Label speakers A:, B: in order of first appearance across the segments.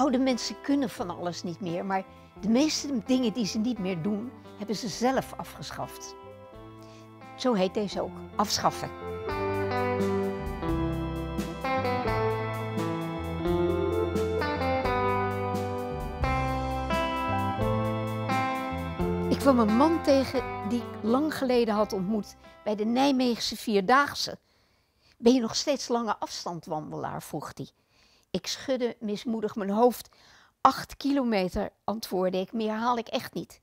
A: oude oh, mensen kunnen van alles niet meer, maar de meeste dingen die ze niet meer doen, hebben ze zelf afgeschaft. Zo heet deze ook, afschaffen. Ik kwam een man tegen die ik lang geleden had ontmoet bij de Nijmeegse Vierdaagse. Ben je nog steeds lange afstandwandelaar? vroeg hij. Ik schudde mismoedig mijn hoofd. Acht kilometer, antwoordde ik, meer haal ik echt niet.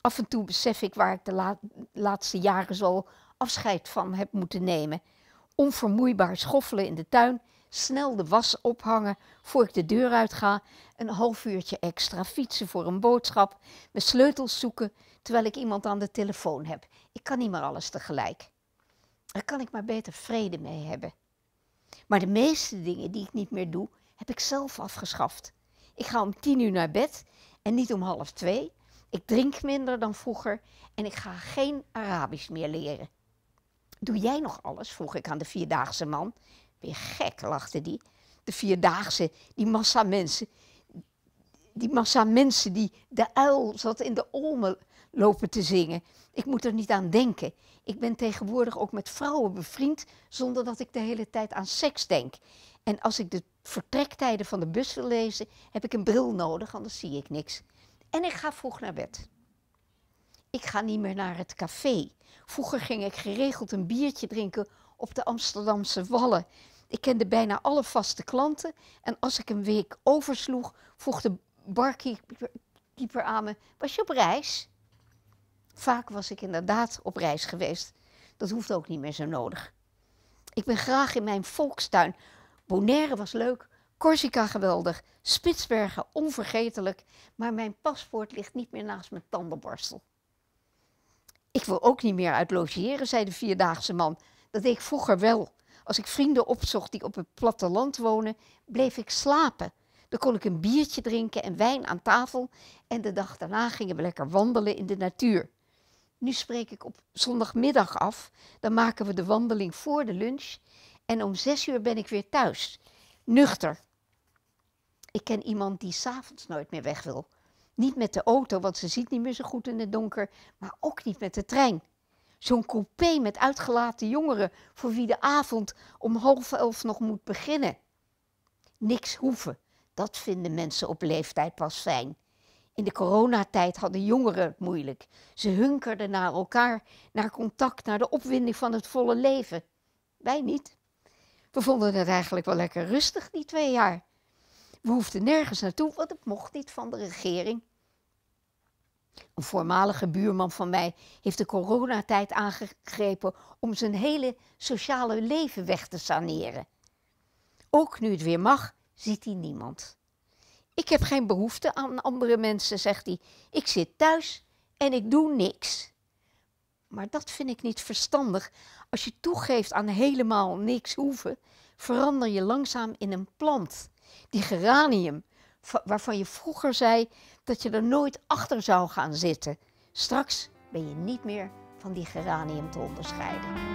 A: Af en toe besef ik waar ik de laatste jaren zo afscheid van heb moeten nemen. Onvermoeibaar schoffelen in de tuin, snel de was ophangen voor ik de deur uitga, een half uurtje extra fietsen voor een boodschap, mijn sleutels zoeken terwijl ik iemand aan de telefoon heb. Ik kan niet meer alles tegelijk. Daar kan ik maar beter vrede mee hebben. Maar de meeste dingen die ik niet meer doe, heb ik zelf afgeschaft. Ik ga om tien uur naar bed en niet om half twee. Ik drink minder dan vroeger en ik ga geen Arabisch meer leren. Doe jij nog alles? vroeg ik aan de vierdaagse man. Weer gek, lachte die. De vierdaagse, die massa mensen, die massa mensen die de uil zat in de olmen lopen te zingen. Ik moet er niet aan denken. Ik ben tegenwoordig ook met vrouwen bevriend zonder dat ik de hele tijd aan seks denk. En als ik de vertrektijden van de bus wil lezen, heb ik een bril nodig, anders zie ik niks. En ik ga vroeg naar bed. Ik ga niet meer naar het café. Vroeger ging ik geregeld een biertje drinken op de Amsterdamse Wallen. Ik kende bijna alle vaste klanten en als ik een week oversloeg, vroeg de barkeeper aan me, was je op reis? Vaak was ik inderdaad op reis geweest. Dat hoeft ook niet meer zo nodig. Ik ben graag in mijn volkstuin. Bonaire was leuk, Corsica geweldig, Spitsbergen onvergetelijk, maar mijn paspoort ligt niet meer naast mijn tandenborstel. Ik wil ook niet meer uit logeren, zei de vierdaagse man. Dat deed ik vroeger wel. Als ik vrienden opzocht die op het platteland wonen, bleef ik slapen dan kon ik een biertje drinken en wijn aan tafel. En de dag daarna gingen we lekker wandelen in de natuur. Nu spreek ik op zondagmiddag af. Dan maken we de wandeling voor de lunch. En om zes uur ben ik weer thuis. Nuchter. Ik ken iemand die s'avonds nooit meer weg wil. Niet met de auto, want ze ziet niet meer zo goed in het donker. Maar ook niet met de trein. Zo'n coupé met uitgelaten jongeren voor wie de avond om half elf nog moet beginnen. Niks hoeven. Dat vinden mensen op leeftijd pas fijn. In de coronatijd hadden jongeren het moeilijk. Ze hunkerden naar elkaar, naar contact, naar de opwinding van het volle leven. Wij niet. We vonden het eigenlijk wel lekker rustig, die twee jaar. We hoefden nergens naartoe, want het mocht niet van de regering. Een voormalige buurman van mij heeft de coronatijd aangegrepen om zijn hele sociale leven weg te saneren. Ook nu het weer mag, ziet hij niemand. Ik heb geen behoefte aan andere mensen, zegt hij. Ik zit thuis en ik doe niks. Maar dat vind ik niet verstandig. Als je toegeeft aan helemaal niks hoeven, verander je langzaam in een plant. Die geranium, waarvan je vroeger zei dat je er nooit achter zou gaan zitten. Straks ben je niet meer van die geranium te onderscheiden.